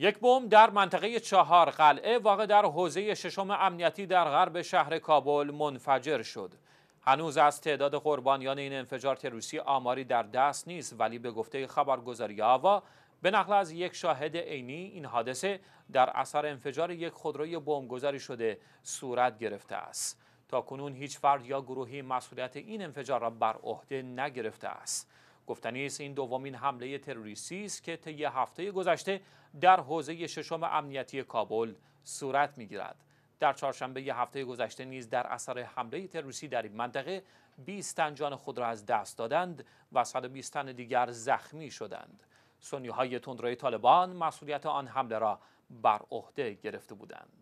یک بمب در منطقه چهار قلعه واقع در حوزه ششم امنیتی در غرب شهر کابل منفجر شد. هنوز از تعداد قربانیان این انفجار تروریستی آماری در دست نیست ولی به گفته خبرگزاری آوا به نقل از یک شاهد عینی این حادثه در اثر انفجار یک خودروی بمبگذاری شده صورت گرفته است تا کنون هیچ فرد یا گروهی مسئولیت این انفجار را بر عهده نگرفته است گفتنی است این دومین حمله تروریستی است که طی هفته گذشته در حوزه ششم امنیتی کابل صورت میگیرد در چهارشنبه هفته گذشته نیز در اثر حمله تروریستی در این منطقه 20 تن جان خود را از دست دادند و 120 تن دیگر زخمی شدند سنیهای تندروی طالبان مسئولیت آن حمله را بر عهده گرفته بودند